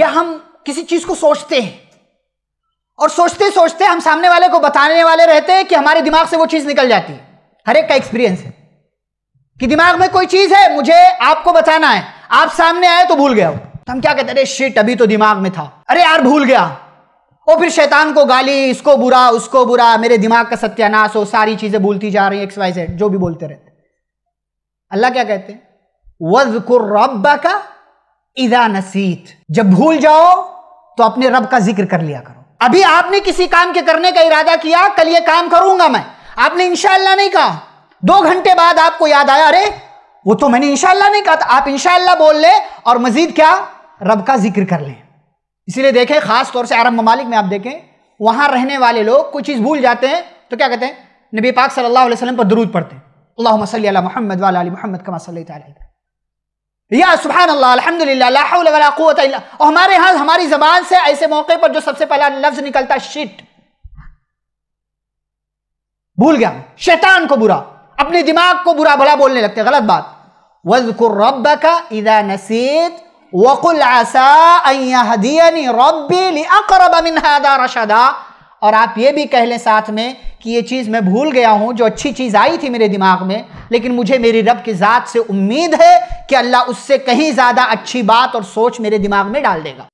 या हम किसी चीज को सोचते हैं और सोचते सोचते हम सामने वाले को बताने वाले रहते हैं कि हमारे दिमाग से वो चीज निकल जाती है हर एक का एक्सपीरियंस है कि दिमाग में कोई चीज है मुझे आपको बताना है आप सामने आए तो भूल गया हो तो हम क्या कहते अरे शिट अभी तो दिमाग में था अरे यार भूल गया और फिर शैतान को गाली इसको बुरा उसको बुरा मेरे दिमाग का सत्यानाश हो सारी चीजें भूलती जा रही एक्स वाई जेड जो भी बोलते रहते अल्लाह क्या कहते हैं वज को रब का इदा नसीत जब भूल जाओ तो अपने रब का जिक्र कर लिया करो अभी आपने किसी काम के करने का इरादा किया कल ये काम करूंगा मैं आपने इंशाला नहीं कहा दो घंटे बाद आपको याद आया अरे वो तो मैंने इंशाला नहीं कहा था आप इंशाला बोल ले और मजीद क्या रब का जिक्र कर लें इसीलिए देखें खास तौर से अरब ममालिक में आप देखें वहां रहने वाले लोग कोई चीज़ भूल जाते हैं तो क्या कहते हैं नबी पाक सल्लल्लाहु अलैहि वसल्लम पर दरूद पढ़ते हैं अल्लाह मसल महमद वाली महमद कमा सल्ला या सुबहान अल्लाह अलहमदिल्ला और हमारे यहां हमारी जबान से ऐसे मौके पर जो सबसे पहला लफ्ज निकलता शिट भूल गया शैतान को बुरा अपने दिमाग को बुरा भला बोलने लगते गलत बात वजकुर रब का नसीत वकुल रशदा और आप ये भी कह लें साथ में कि ये चीज़ मैं भूल गया हूं जो अच्छी चीज़ आई थी मेरे दिमाग में लेकिन मुझे मेरी रब की ज़ात से उम्मीद है कि अल्लाह उससे कहीं ज़्यादा अच्छी बात और सोच मेरे दिमाग में डाल देगा